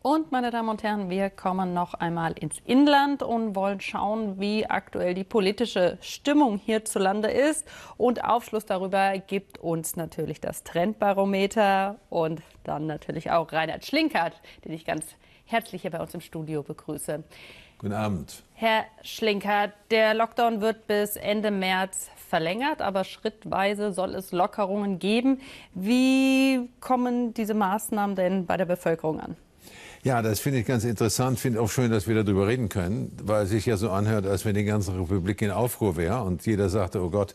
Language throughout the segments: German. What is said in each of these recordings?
Und meine Damen und Herren, wir kommen noch einmal ins Inland und wollen schauen, wie aktuell die politische Stimmung hierzulande ist. Und Aufschluss darüber gibt uns natürlich das Trendbarometer und dann natürlich auch Reinhard Schlinkert, den ich ganz herzlich hier bei uns im Studio begrüße. Guten Abend. Herr Schlinkert, der Lockdown wird bis Ende März verlängert, aber schrittweise soll es Lockerungen geben. Wie kommen diese Maßnahmen denn bei der Bevölkerung an? Ja, das finde ich ganz interessant. Finde auch schön, dass wir darüber reden können, weil es sich ja so anhört, als wenn die ganze Republik in Aufruhr wäre und jeder sagte, oh Gott,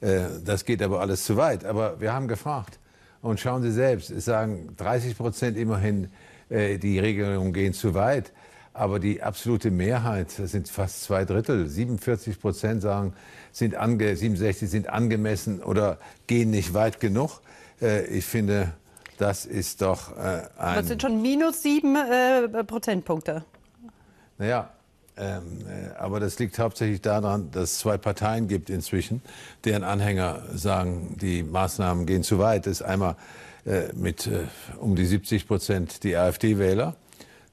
äh, das geht aber alles zu weit. Aber wir haben gefragt und schauen Sie selbst, es sagen 30 Prozent immerhin, äh, die Regelungen gehen zu weit. Aber die absolute Mehrheit, das sind fast zwei Drittel, 47 Prozent sagen, sind ange, 67 sind angemessen oder gehen nicht weit genug. Äh, ich finde, das ist doch äh, ein. das sind schon minus sieben äh, Prozentpunkte. Naja, ähm, äh, aber das liegt hauptsächlich daran, dass es zwei Parteien gibt inzwischen, deren Anhänger sagen, die Maßnahmen gehen zu weit. Das ist einmal äh, mit äh, um die 70 Prozent die AfD-Wähler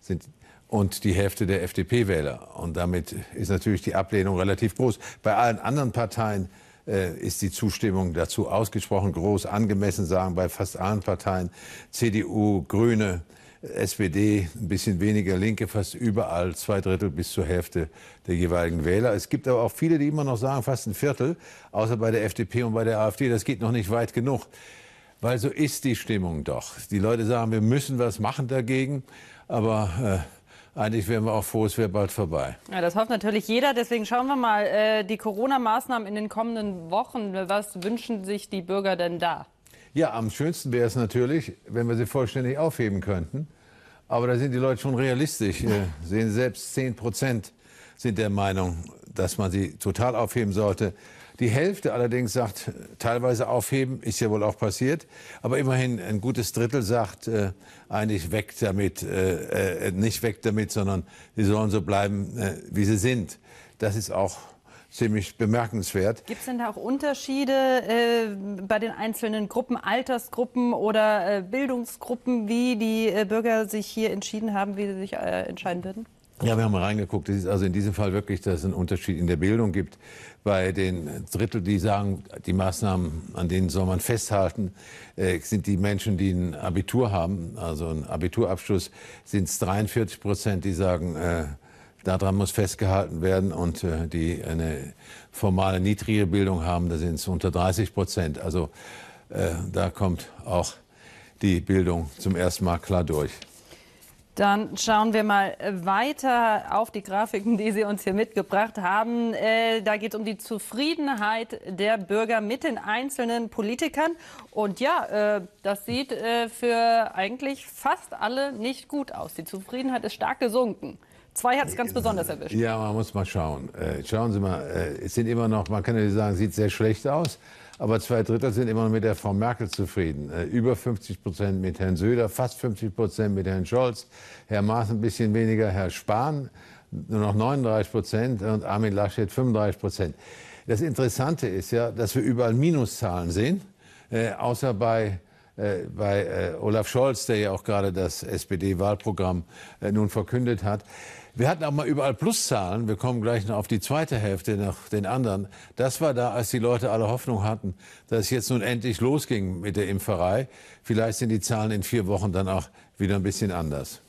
sind und die Hälfte der FDP-Wähler. Und damit ist natürlich die Ablehnung relativ groß. Bei allen anderen Parteien äh, ist die Zustimmung dazu ausgesprochen groß, angemessen sagen bei fast allen Parteien, CDU, Grüne, SPD, ein bisschen weniger Linke, fast überall zwei Drittel bis zur Hälfte der jeweiligen Wähler. Es gibt aber auch viele, die immer noch sagen, fast ein Viertel, außer bei der FDP und bei der AfD, das geht noch nicht weit genug. Weil so ist die Stimmung doch. Die Leute sagen, wir müssen was machen dagegen, aber äh, eigentlich wären wir auch froh, es wäre bald vorbei. Ja, das hofft natürlich jeder. Deswegen schauen wir mal äh, die Corona-Maßnahmen in den kommenden Wochen. Was wünschen sich die Bürger denn da? Ja, am schönsten wäre es natürlich, wenn wir sie vollständig aufheben könnten. Aber da sind die Leute schon realistisch. Äh, sehen selbst 10 Prozent sind der Meinung, dass man sie total aufheben sollte. Die Hälfte allerdings sagt, teilweise aufheben, ist ja wohl auch passiert. Aber immerhin ein gutes Drittel sagt, äh, eigentlich weg damit, äh, äh nicht weg damit, sondern sie sollen so bleiben, äh, wie sie sind. Das ist auch ziemlich bemerkenswert. Gibt es denn da auch Unterschiede äh, bei den einzelnen Gruppen, Altersgruppen oder Bildungsgruppen, wie die Bürger sich hier entschieden haben, wie sie sich entscheiden würden? Ja, wir haben mal reingeguckt. Es ist also in diesem Fall wirklich, dass es einen Unterschied in der Bildung gibt. Bei den Drittel, die sagen, die Maßnahmen, an denen soll man festhalten, äh, sind die Menschen, die ein Abitur haben, also ein Abiturabschluss, sind es 43 Prozent, die sagen, äh, daran muss festgehalten werden. Und äh, die eine formale niedrige Bildung haben, da sind es unter 30 Prozent. Also äh, da kommt auch die Bildung zum ersten Mal klar durch. Dann schauen wir mal äh, weiter auf die Grafiken, die Sie uns hier mitgebracht haben. Äh, da geht es um die Zufriedenheit der Bürger mit den einzelnen Politikern. Und ja, äh, das sieht für eigentlich fast alle nicht gut aus. Die Zufriedenheit ist stark gesunken. Zwei hat es ganz besonders erwischt. Ja, man muss mal schauen. schauen Sie mal, es sind immer noch, man kann ja nicht sagen, sieht sehr schlecht aus. Aber zwei Drittel sind immer noch mit der Frau Merkel zufrieden. Äh, über 50 Prozent mit Herrn Söder, fast 50 Prozent mit Herrn Scholz, Herr Maas ein bisschen weniger, Herr Spahn nur noch 39 Prozent und Armin Laschet 35 Prozent. Das Interessante ist ja, dass wir überall Minuszahlen sehen, äh, außer bei äh, bei äh, Olaf Scholz, der ja auch gerade das SPD-Wahlprogramm äh, nun verkündet hat. Wir hatten auch mal überall Pluszahlen. Wir kommen gleich noch auf die zweite Hälfte nach den anderen. Das war da, als die Leute alle Hoffnung hatten, dass es jetzt nun endlich losging mit der Impferei. Vielleicht sind die Zahlen in vier Wochen dann auch wieder ein bisschen anders.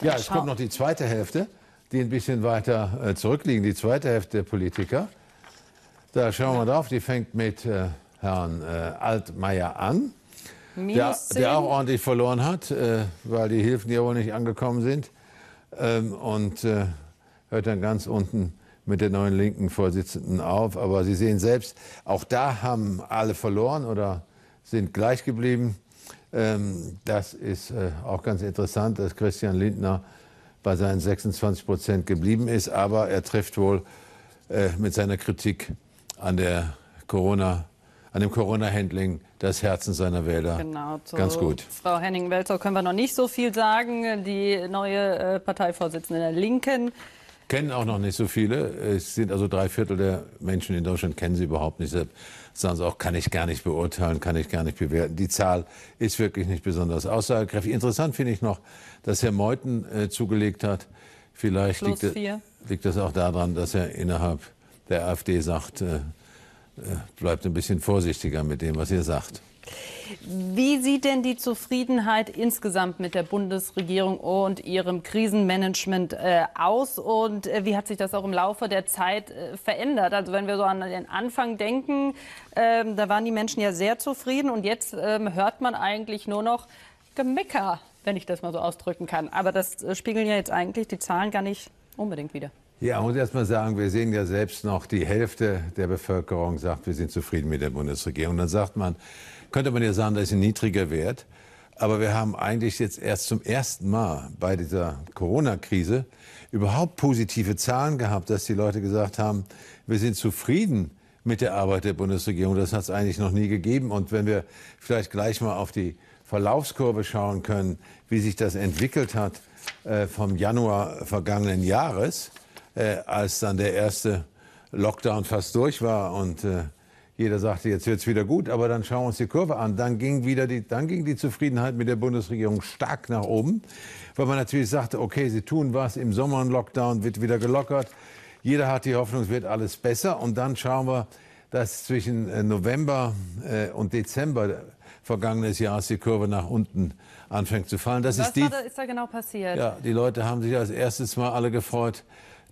Ja, es kommt noch die zweite Hälfte, die ein bisschen weiter zurückliegen. Die zweite Hälfte der Politiker. Da schauen wir drauf. Die fängt mit Herrn äh, Altmaier an, der, der, auch ordentlich verloren hat, äh, weil die Hilfen ja wohl nicht angekommen sind. Ähm, und äh, hört dann ganz unten mit der neuen linken Vorsitzenden auf. Aber Sie sehen selbst, auch da haben alle verloren oder sind gleich geblieben. Ähm, das ist äh, auch ganz interessant, dass Christian Lindner bei seinen 26 Prozent geblieben ist. Aber er trifft wohl äh, mit seiner Kritik an der Corona-Pandemie an dem Corona-Handling das Herzen seiner Wähler. Genau, zu ganz gut. Frau Henning-Welzow können wir noch nicht so viel sagen. Die neue äh, Parteivorsitzende der Linken. Kennen auch noch nicht so viele. Es sind also drei Viertel der Menschen in Deutschland kennen sie überhaupt nicht. Deshalb sagen sie auch, kann ich gar nicht beurteilen, kann ich gar nicht bewerten. Die Zahl ist wirklich nicht besonders aussagekräftig. Interessant finde ich noch, dass Herr Meuthen äh, zugelegt hat. Vielleicht liegt, liegt, das auch daran, dass er innerhalb der AfD sagt, äh, bleibt ein bisschen vorsichtiger mit dem, was ihr sagt. Wie sieht denn die Zufriedenheit insgesamt mit der Bundesregierung und ihrem Krisenmanagement äh, aus? Und äh, wie hat sich das auch im Laufe der Zeit äh, verändert? Also wenn wir so an den Anfang denken, ähm, da waren die Menschen ja sehr zufrieden und jetzt ähm, hört man eigentlich nur noch Gemecker, wenn ich das mal so ausdrücken kann. Aber das äh, spiegeln ja jetzt eigentlich die Zahlen gar nicht unbedingt wieder. Ja, muss ich erst mal sagen, wir sehen ja selbst noch, die Hälfte der Bevölkerung sagt, wir sind zufrieden mit der Bundesregierung. Und dann sagt man, könnte man ja sagen, das ist ein niedriger Wert. Aber wir haben eigentlich jetzt erst zum ersten Mal bei dieser Corona-Krise überhaupt positive Zahlen gehabt, dass die Leute gesagt haben, wir sind zufrieden mit der Arbeit der Bundesregierung. Das hat es eigentlich noch nie gegeben. Und wenn wir vielleicht gleich mal auf die Verlaufskurve schauen können, wie sich das entwickelt hat äh, vom Januar vergangenen Jahres, äh, als dann der erste Lockdown fast durch war und äh, jeder sagte, jetzt wird es wieder gut, aber dann schauen wir uns die Kurve an. Dann ging wieder die, dann ging die Zufriedenheit mit der Bundesregierung stark nach oben, weil man natürlich sagte, okay, sie tun was, im Sommer ein Lockdown wird wieder gelockert. Jeder hat die Hoffnung, es wird alles besser und dann schauen wir, dass zwischen äh, November äh, und Dezember vergangenes Jahres die Kurve nach unten anfängt zu fallen. Das Was ist, die, da, ist da genau passiert? Ja, die Leute haben sich als erstes mal alle gefreut,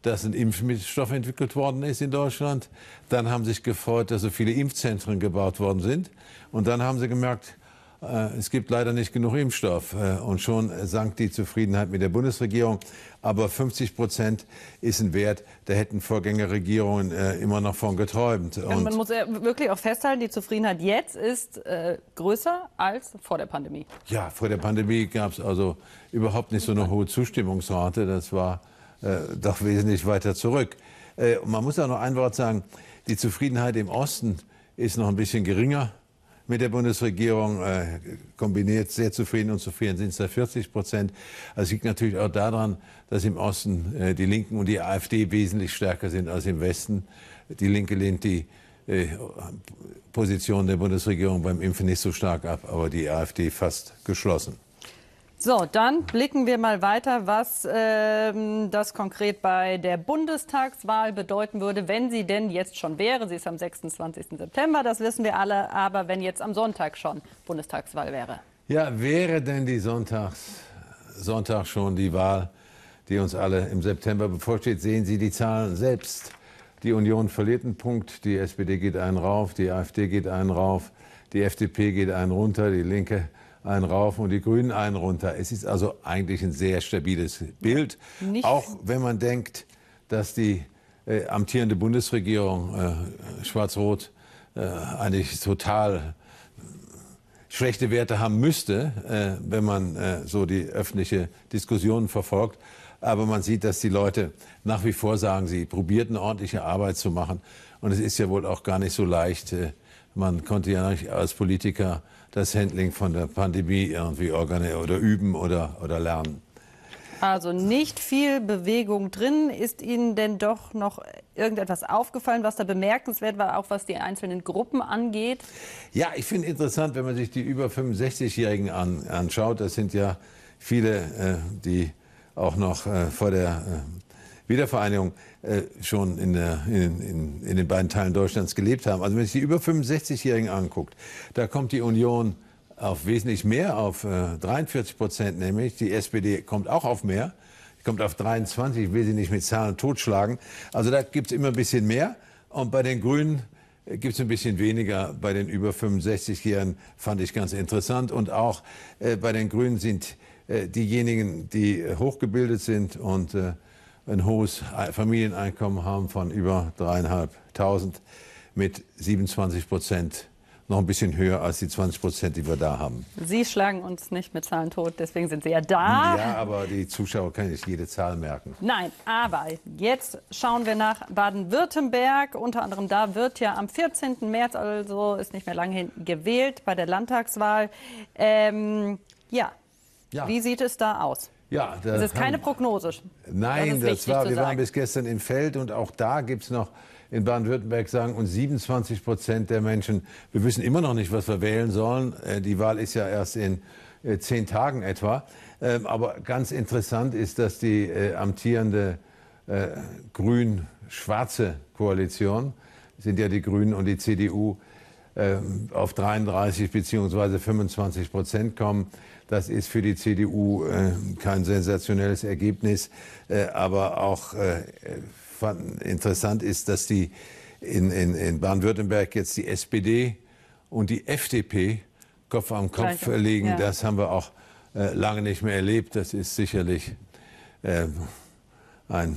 dass ein Impfstoff entwickelt worden ist in Deutschland. Dann haben sie sich gefreut, dass so viele Impfzentren gebaut worden sind. Und dann haben sie gemerkt, äh, es gibt leider nicht genug Impfstoff. Äh, und schon sank die Zufriedenheit mit der Bundesregierung. Aber 50 Prozent ist ein Wert, da hätten Vorgängerregierungen äh, immer noch von geträumt. Und man muss wirklich auch festhalten, die Zufriedenheit jetzt ist größer als vor der Pandemie. Ja, vor der Pandemie gab es also überhaupt nicht so eine hohe Zustimmungsrate. Das war äh, doch wesentlich weiter zurück. Äh, man muss auch noch ein Wort sagen, die Zufriedenheit im Osten ist noch ein bisschen geringer mit der Bundesregierung, äh, kombiniert sehr zufrieden und zufrieden sind es da 40 Prozent. Das also liegt natürlich auch daran, dass im Osten äh, die Linken und die AfD wesentlich stärker sind als im Westen. Die Linke lehnt die äh, Position der Bundesregierung beim Impfen nicht so stark ab, aber die AfD fast geschlossen. So, dann blicken wir mal weiter, was ähm, das konkret bei der Bundestagswahl bedeuten würde, wenn sie denn jetzt schon wäre. Sie ist am 26. September, das wissen wir alle, aber wenn jetzt am Sonntag schon Bundestagswahl wäre. Ja, wäre denn die Sonntags, Sonntag schon die Wahl, die uns alle im September bevorsteht, sehen Sie die Zahlen selbst. Die Union verliert einen Punkt, die SPD geht einen rauf, die AfD geht einen rauf, die FDP geht einen runter, die Linke einen rauf und die Grünen einen runter. Es ist also eigentlich ein sehr stabiles Bild. Ja, auch wenn man denkt, dass die äh, amtierende Bundesregierung äh, schwarz-rot äh, eigentlich total äh, schlechte Werte haben müsste, äh, wenn man äh, so die öffentliche Diskussion verfolgt. Aber man sieht, dass die Leute nach wie vor sagen, sie probierten ordentliche Arbeit zu machen. Und es ist ja wohl auch gar nicht so leicht. Man konnte ja nicht als Politiker das Handling von der Pandemie irgendwie organisieren oder üben oder, oder lernen. Also nicht viel Bewegung drin. Ist Ihnen denn doch noch irgendetwas aufgefallen, was da bemerkenswert war, auch was die einzelnen Gruppen angeht? Ja, ich finde interessant, wenn man sich die über 65-Jährigen an, anschaut, das sind ja viele, äh, die auch noch äh, vor der äh, Wiedervereinigung äh, schon in, der, in, in, in, den beiden Teilen Deutschlands gelebt haben. Also wenn sich die über 65-Jährigen anguckt, da kommt die Union auf wesentlich mehr, auf äh, 43 Prozent nämlich. Die SPD kommt auch auf mehr, kommt auf 23. Ich will sie nicht mit Zahlen totschlagen. Also da gibt es immer ein bisschen mehr. Und bei den Grünen gibt es ein bisschen weniger. Bei den über 65-Jährigen fand ich ganz interessant. Und auch äh, bei den Grünen sind äh, diejenigen, die äh, hochgebildet sind und äh, ein hohes Familieneinkommen haben von über 3.500 mit 27 Prozent noch ein bisschen höher als die 20 Prozent, die wir da haben. Sie schlagen uns nicht mit Zahlen tot, deswegen sind Sie ja da. Ja, aber die Zuschauer können sich jede Zahl merken. Nein, aber jetzt schauen wir nach Baden-Württemberg. Unter anderem da wird ja am 14. März, also ist nicht mehr lange hin, gewählt bei der Landtagswahl. Ähm, ja. ja, wie sieht es da aus? Ja, das, das ist keine Prognose. Nein, das, das war, wir waren bis gestern im Feld und auch da gibt es noch in Baden-Württemberg sagen uns 27 Prozent der Menschen, wir wissen immer noch nicht, was wir wählen sollen. Äh, die Wahl ist ja erst in äh, zehn Tagen etwa. Ähm, aber ganz interessant ist, dass die äh, amtierende grün-schwarze Koalition, sind ja die Grünen und die CDU, äh, auf 33 beziehungsweise 25 Prozent kommen. Das ist für die CDU äh, kein sensationelles Ergebnis, äh, aber auch äh, fand, interessant ist, dass die in, in, in Baden-Württemberg jetzt die SPD und die FDP Kopf am Kopf Gleich, legen. Ja. Das haben wir auch äh, lange nicht mehr erlebt. Das ist sicherlich ähm, ein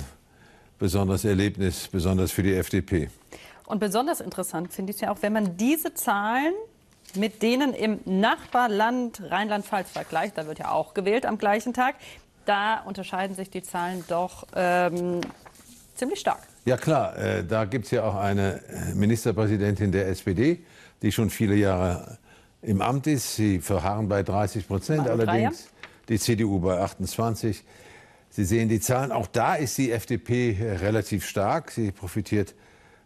besonderes Erlebnis, besonders für die FDP. Und besonders interessant finde ich es ja auch, wenn man diese Zahlen mit denen im Nachbarland Rheinland-Pfalz vergleicht, da wird ja auch gewählt am gleichen Tag, da unterscheiden sich die Zahlen doch ähm, ziemlich stark. Ja klar, äh, da gibt es ja auch eine äh, Ministerpräsidentin der SPD, die schon viele Jahre im Amt ist. Sie verharren bei 30 Prozent allerdings, die CDU bei 28. Sie sehen die Zahlen, auch da ist die FDP relativ stark. Sie profitiert äh,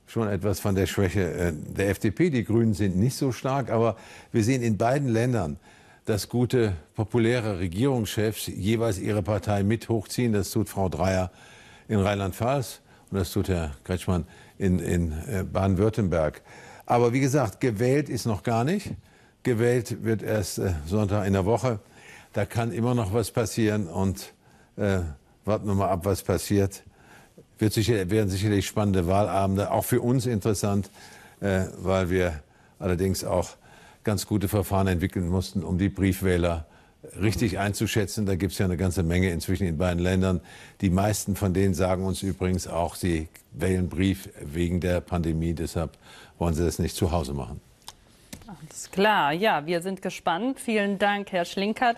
schon etwas von der Schwäche äh, der FDP. Die Grünen sind nicht so stark, aber wir sehen in beiden Ländern, dass gute, populäre Regierungschefs jeweils ihre Partei mit hochziehen. Das tut Frau Dreier in Rheinland-Pfalz und das tut Herr Kretschmann in, in äh, Baden-Württemberg. Aber wie gesagt, gewählt ist noch gar nicht. Gewählt wird erst äh, Sonntag in der Woche. Da kann immer noch was passieren und äh, warten wir mal ab, was passiert. Wird sicher, werden sicherlich spannende Wahlabende, auch für uns interessant, äh, weil wir allerdings auch ganz gute Verfahren entwickeln mussten, um die Briefwähler richtig einzuschätzen. Da gibt es ja eine ganze Menge inzwischen in beiden Ländern. Die meisten von denen sagen uns übrigens auch, sie wählen Brief wegen der Pandemie. Deshalb wollen sie das nicht zu Hause machen. Alles klar. Ja, wir sind gespannt. Vielen Dank, Herr Schlinkert.